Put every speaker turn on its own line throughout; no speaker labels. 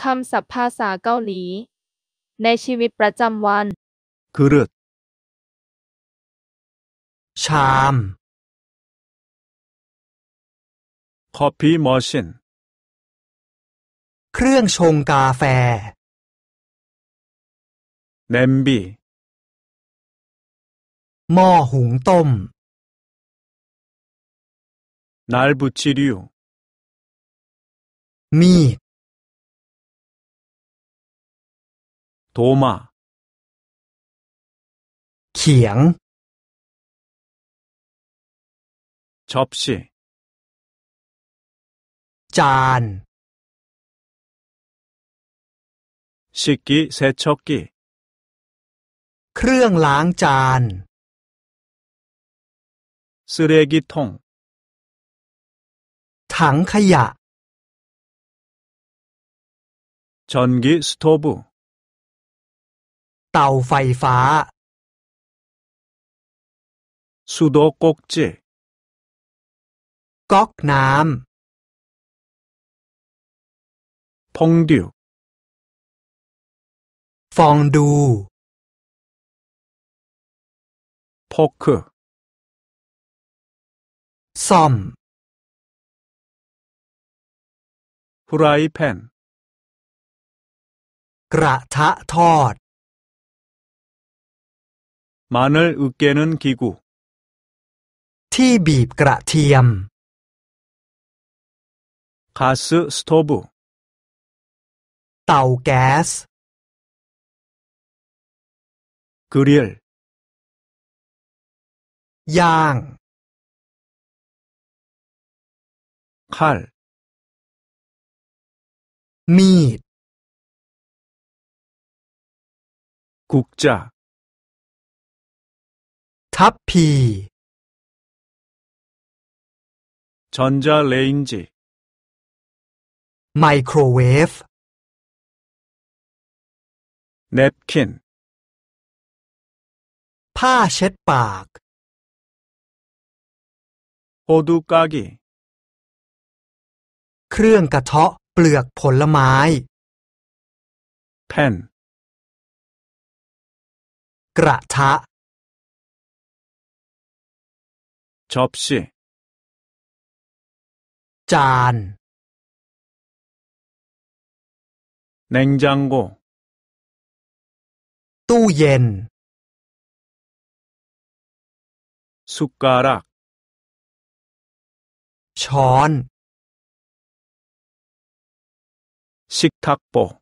คำศัพท์ภาษาเกาหลี ในชีวิตประจำวันรี่มอชินเครื่องชงกาแฟบีหม้อหุงต้มนลบุชิริวมีด 도마 기양 접시 짠 식기 세척기 크ครื่ 쓰레기통 탕ข야 전기 스토브 เตาไฟฟ้าสุดโกกเจก๊อกน้ำ พงดิว ฟองดูพอกซ่อมฟรายแพนกระทะทอด 마늘 으깨는 기구 ที่บีบกระเทียม 가스 스토브 เตาแก๊ส 그릴 ย่าง칼มีด 국자 ทัพพีจน전เ레นจไมโครเวฟเนปคินผ้าเช็ดปากโอดูกากิเครื่องกระเทาะเปลือกผลไม้แผ่นกระทะ 접시 짠 냉장고 또옌 숟가락 전 식탁보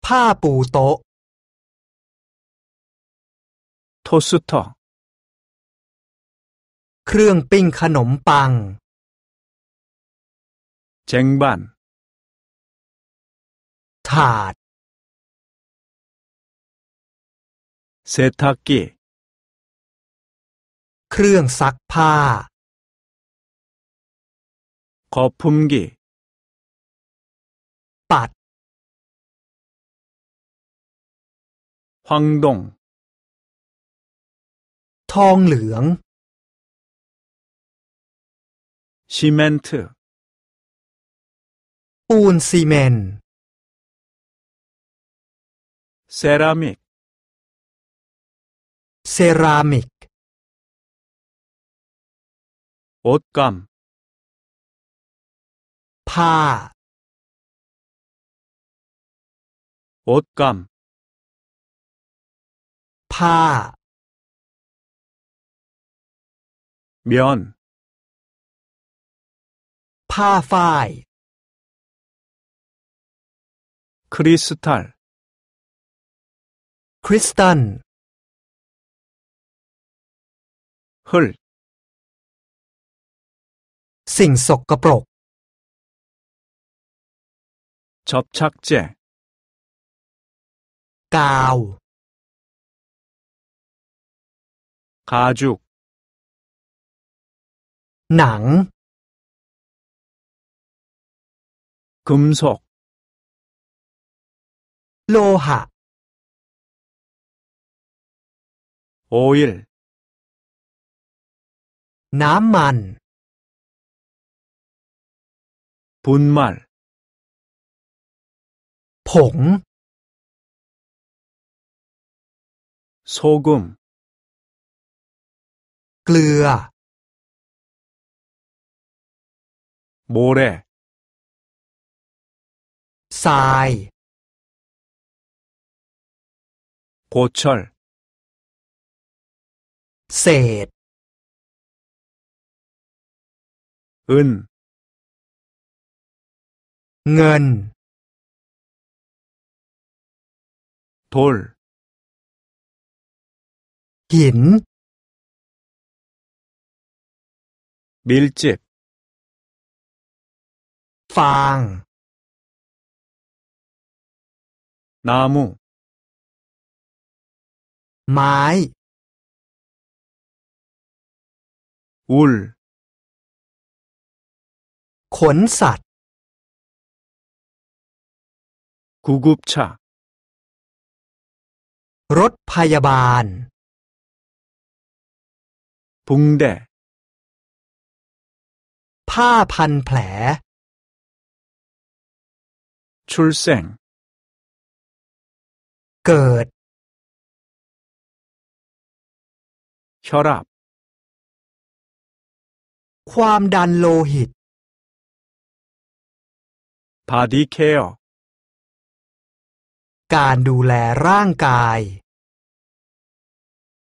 파보도 토스터 เครื่องปิ้งขนมปังเชงบันถาดเซทักกิเครื่องซักผ้าขอพุ่มกิปัดฮวังดง ทองเหลือง 시멘트ปูนซีเมนต์ 세라믹เซรามิก 옷감 ผ้า 옷감 ผ้า면 ้าฝ้ายคริสตัลคริสตันฮลสิ่งสกปรกจับชักเจกาวกาจุกหนัง 금속 로하 오일 남만 분말 봉 소금 글กล 모래 ทราย 고철 เศษ 은, เงิน 돌, หิน 밀집, ฟางน나무ไมู้้ลขนสัตว์กุกุบชารถพยาบาลพุงแดผ้าพันแผลชุลเซงเกิดชรับความดันโลหิตดีเคลการดูแลร่างกาย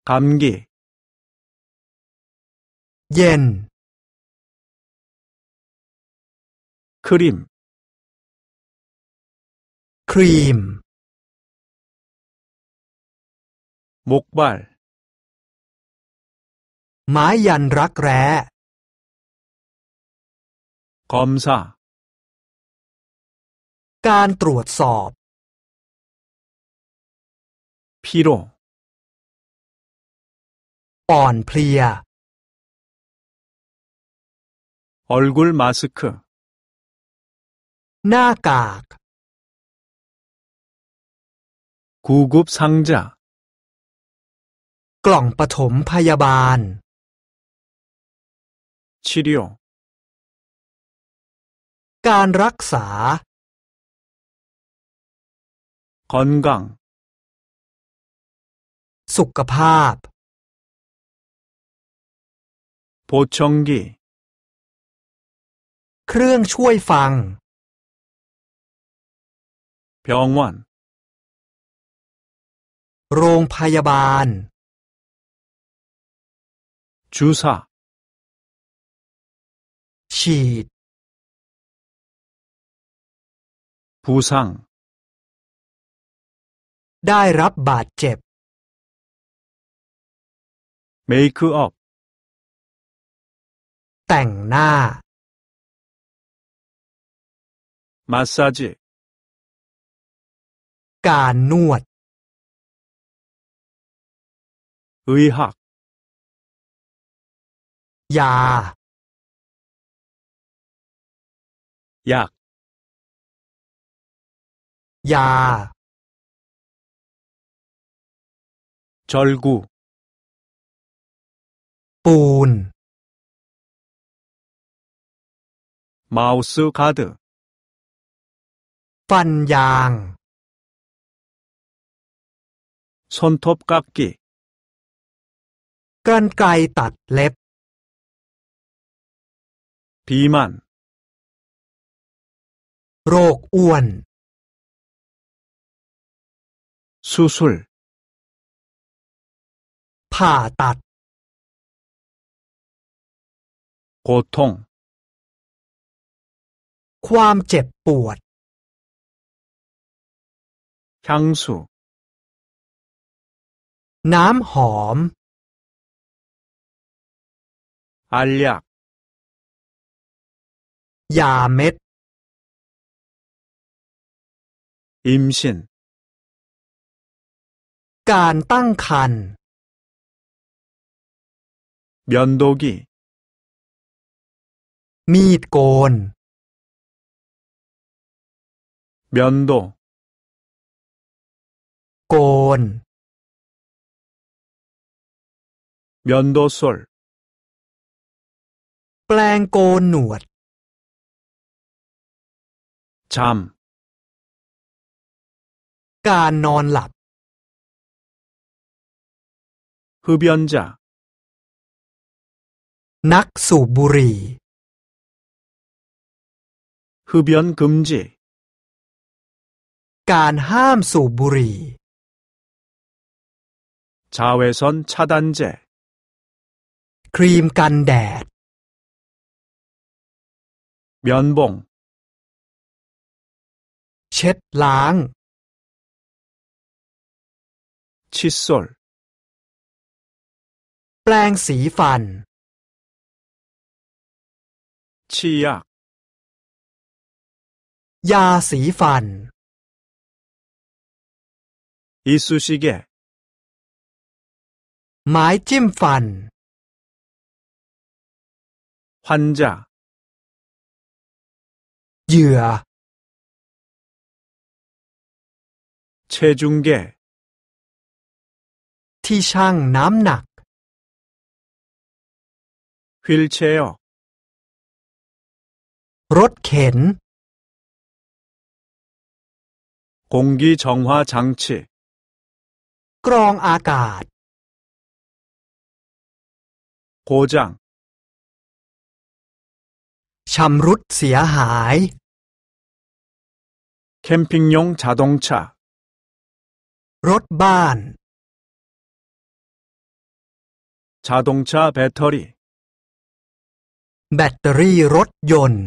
คก기เย็นครีมครีมมุกบารหมายยันรักแร้คอมซาการตรวจสอบพิโรอ่อนเพลียออลกุลมาสคหน้ากาก구급상자กล่องปฐมพยาบาล치료การรักษา건강สุขภาพ보청기เครื่องช่วยฟัง병원โรงพยาบาล주사ฉีด부상ได้รับบาดเจ็บ make up แต่งหน้า massage การนวดหัก 야! 약, 야! 절구,ปูน 마우스 가드, ฟันยาง 손톱깎이, กรรไกรตัดเล็บ비만โรคอ้วน수술ผ่าตัด고통ความเจ็บปวด향수น้ำหอม알약ยาเม็ดอิมชินการตั้งครรภ์면도기มีดโกน면도โกน면도솔แปลงโกนหนวด 잠การนอนหลับ 흡연자 นักสูบบุหรี่ 흡연 금지 การห้ามสูบบุหรี่ 자외선 차단제 ครีมกันแดด 면봉 ช็ดล้างชิสโซลแปลงสีฟันชียายาสีฟันอิสุชิเกไม้จิ้มฟันหันจาเหยื่อ 체중계 티샹 남낙 휠체어 รถ 공기 정화 장치 กรอง 고장 샴ำร야하이 캠핑용 자동차 รถบ้าน자동차배터리แบตเตอรี่รถยนต์